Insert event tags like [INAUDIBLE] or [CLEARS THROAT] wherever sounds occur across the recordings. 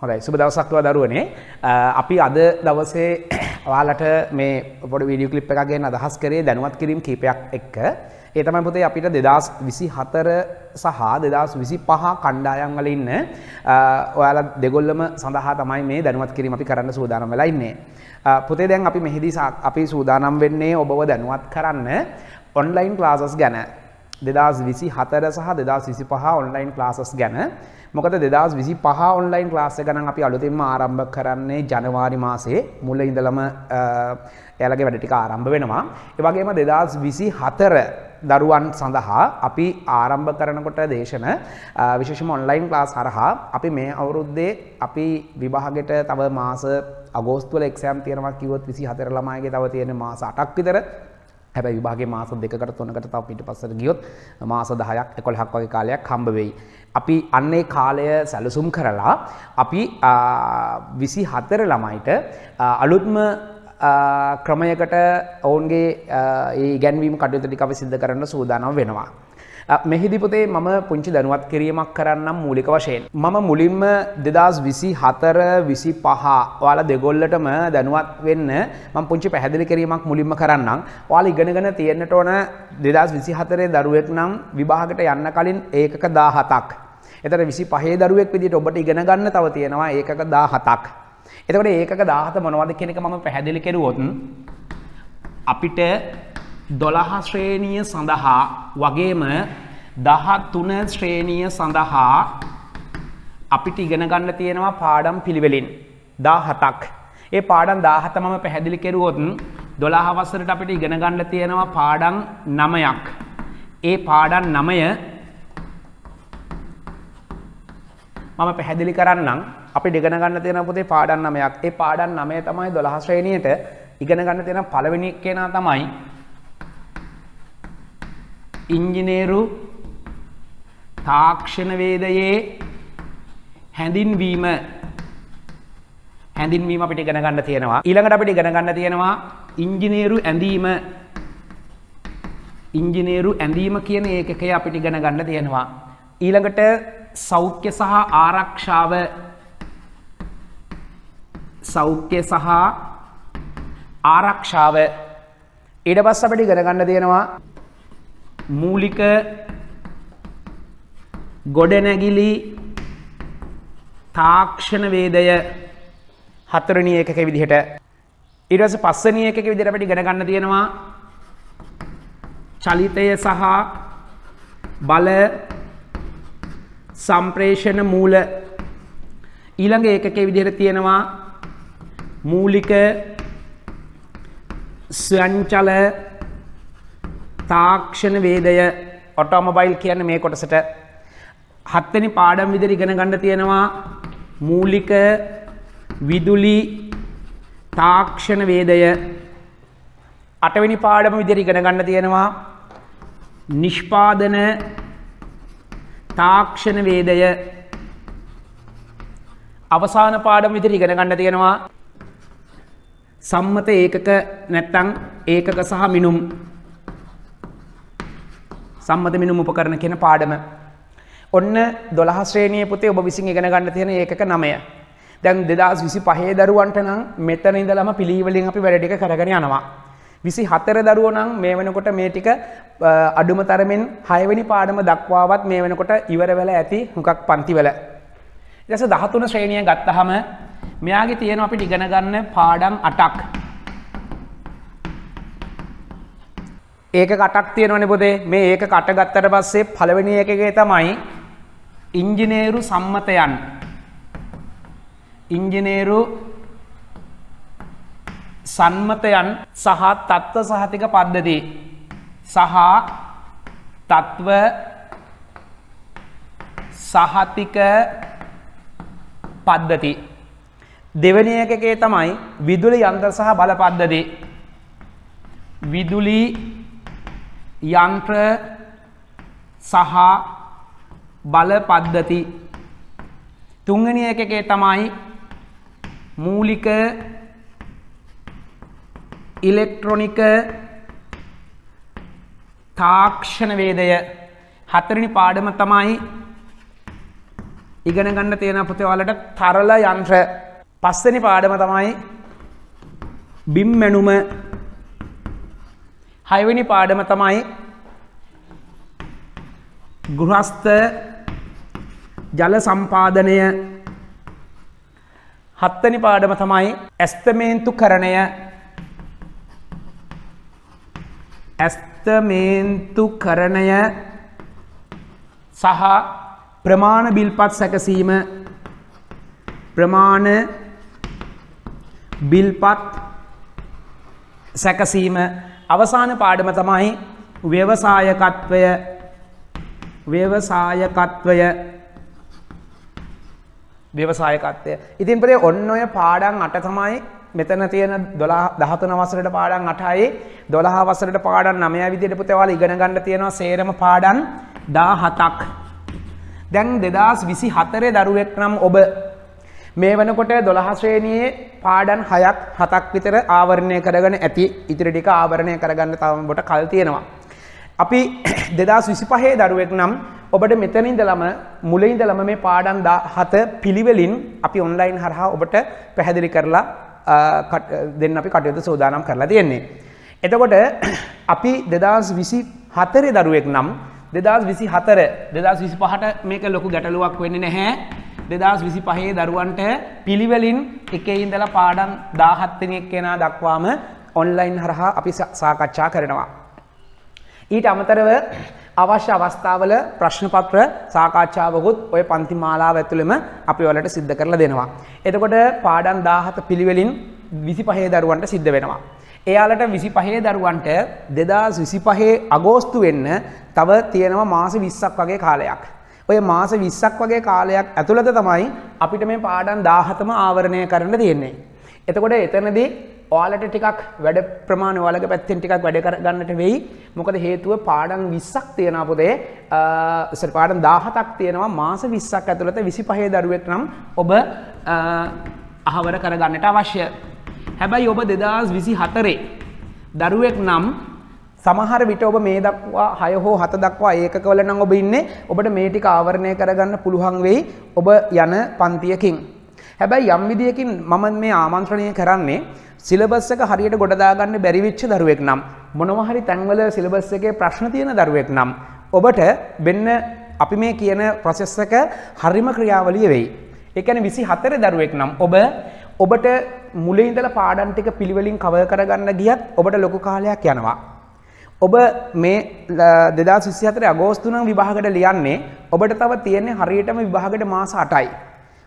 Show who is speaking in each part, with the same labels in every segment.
Speaker 1: හොඳයි සුබ දවසක්ව දරුවනේ අපි අද දවසේ [CLEARS THROAT] ඔයාලට මේ පොඩි වීඩියෝ ක්ලිප් එකක් ගැන අදහස් කරේ දැනුවත් කිරීම කීපයක් එක්ක ඒ තමයි පුතේ අපිට 2024 සහ 2025 කණ්ඩායම් වල ඉන්න ඔයාලා දෙගොල්ලම සඳහා තමයි මේ දැනුවත් කිරීම අපි කරන්න සූදානම් වෙලා ඉන්නේ. පුතේ දැන් අපි මෙහිදී අපි සූදානම් වෙන්නේ ඔබව දැනුවත් කරන්න ඔන්ලයින් ක්ලාසස් ගැන දෙදස් විසි හතර සහ දෙදස් විසි පහ ඔන්ලයින් ලාසස් ගැන මොකද දෙදස් විසි පහ ඔන්ලයින් ලාස ගන අපි අලුතිම ආරම්භ කරන්නේ ජනවාරි මාසේ මුල ඉඳලම එයාලගේ වැඩටික ආරම්භ වෙනවා. එවගේම දෙදස් විසි හතර දරුවන් සඳහා අපි ආරම්භ කරනකොට දේශන විශේෂම ඔන්ලයින් ලාස් හරහා අපි මේ අවුරුද්දේ අපි විභාගෙට තව මාස අගෝස්තුවල එක්ෂෑම් තියෙනවා කිවොත් විසි හතර ළමයිගේ තව තියෙන මාස අටක් විතර හැබැ විභාගේ මාස දෙකට තොනකට තව පිට පසට ගියොත් මාස දහයක් එකොළහක් වගේ කාලයක් හම්බවෙයි. අපි අන්නේ කාලය සැලසුම් කරලා අපි විසි හතර ළමයිට අලුත්ම ක්‍රමයකට ඔවුන්ගේ ඒ ගැන්වීම කටයුතු ටිකව සිද්ධ කරන්න සූදානම් වෙනවා. මෙහිදිපොතේ මම පුංචි දැනුවත් කිරීමක් කරන්නම් මූලික වශයෙන්. මම මුලින්ම දෙදස් විසි හතර විසි පහා වාල දෙගොල්ලටම දැනුවත් වෙන්න මම පුංචි පැහැදිලි කිරීමක් මුලින්ම කරන්නම් වාල ඉගෙනගෙන තියෙන්න්නට ඕන දෙදස් විසි හතරේ දරුවෙක් නම් විභාගට යන්න කලින් ඒකක දාහතක්. එතර විසි පහේ දරුවෙක් විදිට ඔබට ඉගෙන ගන්න තව තියෙනවා ඒකක දාහතක්. එතකට ඒකක දාහත මොනවද කෙනෙක මම පැහැදිලි කෙරුවොතුන් අපිට දොළහ ශ්‍රේණිය සඳහා වගේම දහත් තුන ශ්‍රේණිය සඳහා අපිට ඉගෙන ගන්න තියෙනවා පාඩම් පිළිවෙලින් දා හතක් ඒ පාඩම් දාහතමම පැහැදිලි කෙරුවොත් දොළහ වසරට අපිට ඉගෙන ගන්න තියෙනවා පාඩම් නමයක් ඒ පාඩම් නමය මම පැහැදිලි කරන්නම් අපි ඉගෙන ගන්න තියෙන පොතේ පාඩම් නමයක් ඒ පාඩම් නමය තමයි 12 ශ්‍රේණියට ඉගෙන ගන්න තියෙන පළවෙනි කෙනා තමයි ඉංජිනේරු තාක්ෂණවේදයේ හැඳින්වීම හැඳින්වීම අපිට ඉගෙන ගන්න තියෙනවා ඊළඟට අපිට ඉගෙන ගන්න තියෙනවා ඉංජිනේරු ඇඳීම ඉංජිනේරු ඇඳීම කියන ඒකකය අපිට ඉගෙන ගන්න තියෙනවා ඊළඟට සෞඛ්‍ය සහ ආරක්ෂාව සෞඛ්‍ය සහ ආරක්ෂාව ඊට පස්සේ අපිට ඉගෙන ගන්න තියෙනවා මූලික ගොඩනැගිලි තාක්ෂණ වේදය හතරණිය එකක විදිහට ඉරස පස්සනිය එකක විදිහට අපිට ඉගෙන ගන්න තියෙනවා චලිතය සහ බල සම්ප්‍රේෂණ මූල ඊළඟ ඒකකේ විදිහට තියෙනවා මූලික ස්වංචල තාක්ෂණ වේදය ඔටෝමබයිල් කියන්න මේ කොටසට හත්තනි පාඩම් විදිරි ගෙන ගණඩ තියෙනවා මූලික විදුලි තාක්ෂණ වේදය අටවිනි පාඩම විදිරි ගෙන ගන්න තියෙනවා නිෂ්පාදන තාක්ෂණ වේදය අවසාන පාඩම විදිරි ගෙන ගන්න තියෙනවා සම්මත ඒකක නැත්තං ඒකක සහ මිනුම් සම්මත මිනුම් උපකරන කියන පාඩම. ඔන්න දොළහස්ශ්‍රේණය පුතේ ඔබ විසින් ඉගෙන ගන්න තියෙන ඒක නමය. දැන් දෙදස් විසි පහේ දරුවන්ට නම් මෙතන ඉඳලම පිළිවලින් අපි වැඩටික කරගෙන යනවා. විසි හතර දරුවනං මේ වෙනකොට මේ ටික අඩුම තරමෙන් හයවැනි පාඩම දක්වාවත් මේ වෙනකොට ඉවර වෙලා ඇති හුකක් පන්තිවල. ලෙස දහතුන ශ්‍රේණිය ගත්තහම මෙයාගේ තියෙන අපි ටිගෙනගන්න පාඩම් අටක්. ඒක කටක් තියෙනවනේ පොතේ මේ ඒක කට ගත්තට පස්සේ පළවෙනි එකකේ තමයි ඉංජිනේරු සම්මතයන් ඉංජිනේරු සම්මතයන් සහ තත්ත්ව සහතික පද්ධති සහ තත්ත්ව සහතික පද්ධති දෙවැනි එකකේ තමයි විදුලි යන්ත්‍ර සහ බල පද්ධති විදුලි යන්ත්‍ර සහ බල පද්ධති තුන්වෙනි එකකේ තමයි මූලික ඉලෙක්ට්‍රොනික තාක්ෂණ වේදය හතරවෙනි පාඩම තමයි ඉගෙන ගන්න තියෙන පොතේ වලට තරල යන්ත්‍ර පස්වෙනි පාඩම තමයි බිම් මැනුම හයවෙනි පාඩම තමයි ගෘහස්ත ජල සම්පාදනය හත්තනි පාඩම තමයි ඇස්තමේන්තු කරණය ඇස්තමේන්තු කරණය සහ ප්‍රමාණ බිල්පත් සැකසීම ප්‍රමාණ බිල්පත් සැකසීම අවසාන පාඩම තමයි ව්‍යවසායකත්වය ව්‍යවසායකත්වය ව්‍යවසායකත්වය ඉතින් ප්‍රේ ඔන්න ඔය පාඩම් අට තමයි මෙතන තියෙන 12 13 වසරේට පාඩම් 8යි 12 වසරේට පාඩම් 9යි විදිහට පුතේවාලා ඉගෙන ගන්න තියෙනවා සේරම පාඩම් 17ක් දැන් 2024 දරුවෙක් නම් ඔබ මේ වනකොට 12 ශ්‍රේණියේ පාඩම් 6ක් 7ක් විතර ආවරණය කරගෙන ඇති. ඉතිරි ටික ආවරණය කරගන්න තවම බොට කල් තියෙනවා. අපි 2025 [COUGHS] දරුවෙක් නම් ඔබට මෙතන ඉඳලම මුල ඉඳලම මේ පාඩම් 17 පිළිවෙලින් අපි ඔන්ලයින් හරහා ඔබට පැහැදිලි කරලා දෙන්න අපි කටයුතු සූදානම් කරලා තියෙන්නේ. එතකොට [COUGHS] අපි 2024 දරුවෙක් නම් 2024 2025ට මේක ලොකු ගැටලුවක් වෙන්නේ නැහැ. දෙදස් විසි පහේ දරුවන්ට පිළිවෙලින් එකේ ඉඳලා පාඩම් දාහත්තනයක් කෙනා දක්වාම ඔන්ලයින් හරහා අපි සාකච්ඡා කරනවා. ඊට අමතරව අවශ්‍ය අවස්ථාවල ප්‍රශ්නපත්‍ර සාකච්ඡාවකුත් ඔය පන්ති මාලාව ඇතුළෙම අපි වලට සිද්ධ කරලා දෙනවා. එතකොට පාඩම් දාහත පිළිවෙලින් විසි පහේ දරුවන්ට සිද්ධ වෙනවා. එයාලට විසි පහේ දරුවන්ට දෙදා විසි පහේ අගෝස්තු වෙන්න තව තියෙනවා මාස විස්සක් වගේ කාලයක්. ඔය මාස 20ක් වගේ කාලයක් ඇතුළත තමයි අපිට මේ පාඩම් 17ම ආවරණය කරන්න තියෙන්නේ. එතකොට එතනදී ඔයාලට ටිකක් වැඩ ප්‍රමාණය ඔයාලගේ පැත්තෙන් ටිකක් වැඩ කරගන්නට වෙයි. මොකද හේතුව පාඩම් 20ක් තියෙන පොතේ සරි පාඩම් 17ක් තියෙනවා මාස 20ක් ඇතුළත 25 දරුවෙක් නම් ඔබ අහවර කරගන්නට අවශ්‍ය. හැබැයි ඔබ 2024 දරුවෙක් නම් සමහර විට ඔබ මේ දක්වා 6 හෝ 7 දක්වා ඒකකවල නම් ඔබ ඉන්නේ ඔබට මේ ටික ආවරණය කරගන්න පුළුවන් වෙයි ඔබ යන පන්තියකින් හැබැයි යම් විදියකින් මම මේ ආමන්ත්‍රණය කරන්නේ සිලබස් එක හරියට ගොඩ දාගන්න බැරි වෙච්ච දරුවෙක් නම් මොනවා හරි තැන්වල සිලබස් එකේ ප්‍රශ්න තියෙන දරුවෙක් නම් ඔබට වෙන්න අපි මේ කියන ප්‍රොසෙස් එක හරිම ක්‍රියාවලිය වෙයි. ඒ කියන්නේ 24 දරුවෙක් නම් ඔබ ඔබට මුලින් ඉඳලා පාඩම් ටික පිළිවෙලින් කවර් කරගන්න ගියත් ඔබට ලොකු කාලයක් යනවා. ඔබ මේ දෙදා සිසිහතර අගෝස්තුන විභාගට ලියන්නේ ඔබට තව තියන්නේ හරියටම විභාගට මාස අටයි.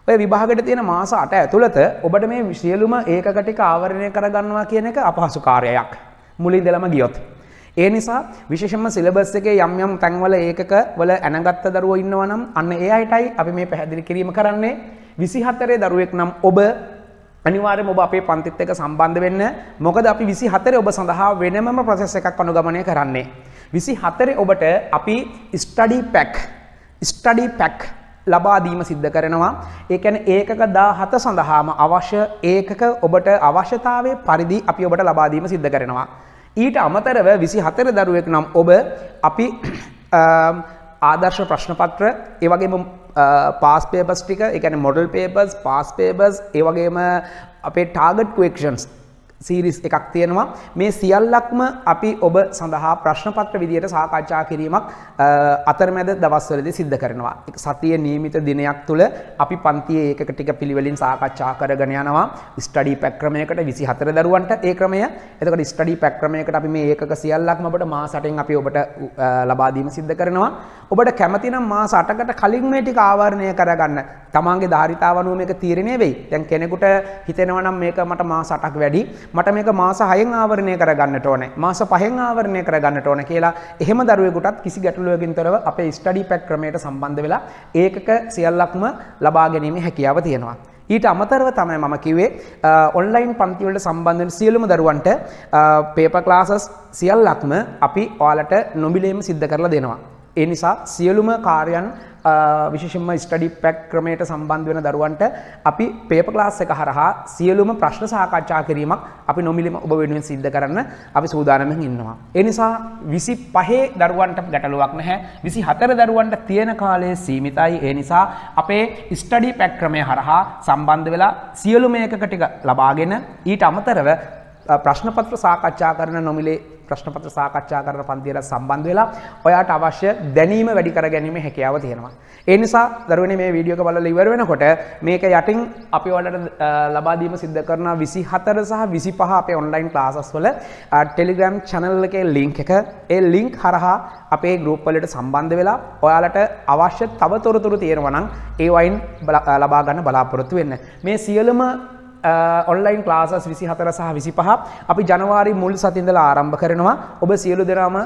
Speaker 1: ඔය විභාගට තියෙන මාස අට ඇතුළත ඔබට මේ විශියලුම ඒකටික ආවරණය කරගන්නවා කියන එක අපහසු කාර්යයක් මුලින් දෙලම ගියොත්. ඒ නිසා විශේෂම සිලබස් එකේ යම් යම් තැන්වල ඒකක වල ඇනගත්ත දරුවෝ ඉන්නවා නම් අන්න ඒ අයටයි අපි මේ පැහැදිලි කිරීම කරන්නේ 24 දරුවෙක් නම් ඔබ අනිවාර්යයෙන්ම ඔබ අපේ පන්තිත් එක්ක සම්බන්ධ වෙන්න. මොකද අපි 24 ඔබ සඳහා වෙනමම process එකක් අනුගමනය කරන්නේ. 24 ඔබට අපි study pack study pack ලබා දීම සිද්ධ කරනවා. ඒ කියන්නේ ඒකක 17 සඳහාම අවශ්‍ය ඒකක ඔබට අවශ්‍යතාවයේ පරිදි අපි ඔබට ලබා දීම සිද්ධ කරනවා. ඊට අමතරව 24 දරුවෙක් නම් ඔබ අපි ආදර්ශ ප්‍රශ්න පත්‍ර ඒ වගේම පාස් පේබස් ටික එකන මොඩල් පේබස් පාස් පේබස් ඒවගේම අපේ ටාගට් ක්වක්ෂන්ස් සීරිස් එකක් තියෙනවා මේ සියල්ලක්ම අපි ඔබ සඳහා ප්‍රශ්නපත්‍ර විදියට සාකච්ඡා කිරීමක් අතරමැද දවස්වලදී සිද්ධ කරනවා. සතියේ නියමිත දිනයක් තුල අපි පන්තියේ ඒකක ටික පිළිවෙලින් සාකච්ඡා කරගෙන යනවා. ස්ටඩි පැක් ක්‍රමයකට 24 දරුවන්ට ඒ ක්‍රමය. එතකොට ස්ටඩි පැක් ක්‍රමයකට අපි මේ ඒකක සියල්ලක්ම ඔබට මාස 8න් අපි ඔබට ලබා දීම සිද්ධ කරනවා. ඔබට කැමති නම් මාස 8කට කලින් මේ ටික ආවරණය කරගන්න. තමාගේ ධාරිතාව අනුව මේක තීරණය වෙයි. දැන් කෙනෙකුට හිතෙනවා නම් මේක මට මාස 8ක් වැඩි මට මේක මාස 6න් ආවරණය කරගන්නට ඕනේ. මාස 5න් ආවරණය කරගන්නට ඕනේ කියලා එහෙම දරුවෙකුටත් කිසි ගැටලුවකින් තොරව අපේ ස්ටඩි පැක් ක්‍රමයට සම්බන්ධ වෙලා ඒකක සියල්ලක්ම ලබා ගැනීමේ හැකියාව තියෙනවා. ඊට අමතරව තමයි මම කිව්වේ ඔන්ලයින් පන්ති වලට සම්බන්ධ වෙන සියලුම දරුවන්ට පේපර් ක්ලාසස් සියල්ලක්ම අපි ඔයාලට නොමිලේම සිද්ධ කරලා දෙනවා. ඒ නිසා සියලුම කාර්යන් විශෂම ස්ටඩි පැක් ක්‍රමයට සම්බන්ධ වෙන දරුවන්ට අපි පේප ලාස්ස එක හරහා සියලුම ප්‍රශ්න සාකච්ඡා කිරීමක් අපි නොමිලිම ඔබ වෙනුවෙන් සිද්ධ කරන්න අපි සූදානමින් ඉන්නවා. එනිසා විසි පහේ දරුවන්ට ගැටලුවක් නැහැ විසි හතර දරුවන්ට තියෙන කාලයේ සීමිතයි ඒ නිසා අපේ ස්ටඩි පැක් ක්‍රමය හරහා සම්බන්ධ වෙලා සියලු මේකකටික ලබාගෙන ඊට අමතරව ප්‍රශ්නපත්‍ර සාකච්ඡා කරන නොමිලේ ප්‍රශ්නපත්‍ර සාකච්ඡා කරන පන්තියට සම්බන්ධ වෙලා ඔයාට අවශ්‍ය දැනීම වැඩි කර ගැනීම හැකියාව තියෙනවා. ඒ නිසා දරුවනේ මේ වීඩියෝ එක බලලා ඉවර වෙනකොට මේක යටින් අපි ඔයාලට ලබා දීම සිද්ධ කරන 24 සහ 25 අපේ ඔන්ලයින් ක්ලාසස් වල Telegram channel එකේ link එක ඒ link හරහා අපේ group වලට සම්බන්ධ වෙලා ඔයාලට අවශ්‍ය තව තොරතුරු තියෙනවා නම් ඒ වයින් ලබා ගන්න බලාපොරොත්තු වෙන්න. මේ සියලුම ඔන්ලයින් ලාසස් විසි හතර සහ විසි පහ අපි ජනවාරි මුල් සතිඳල ආරම්භ කරනවා ඔබ සියලු දෙනාම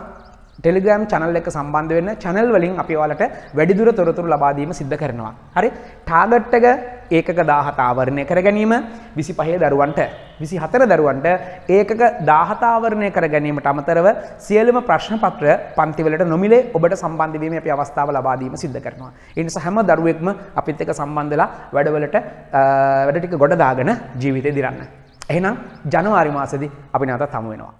Speaker 1: ටෙලිග්‍රම් චනල් එක සම්බන්ධ වෙන්න චැනල් වලින් අපි ඔයාලට වැඩිදුර තොරතුරු ලබා දීම සිද්ධ කරනවා. හරි ටාගට් එක ඒකක 17 ආවරණය කර ගැනීම 25 දරුවන්ට 24 දරුවන්ට ඒකක 17 ආවරණය කර ගැනීමට අමතරව සියලුම ප්‍රශ්න පත්‍ර පන්තිවලට නොමිලේ ඔබට සම්බන්ධ වීමේ අපි අවස්ථාව ලබා දීම සිද්ධ කරනවා. ඒ නිසා හැම දරුවෙක්ම අපිත් එක්ක සම්බන්ධලා වැඩවලට වැඩ ටික ගොඩ දාගෙන ජීවිතේ දිරන්න. එහෙනම් ජනවාරි මාසෙදී අපි නැවතත් හමු වෙනවා.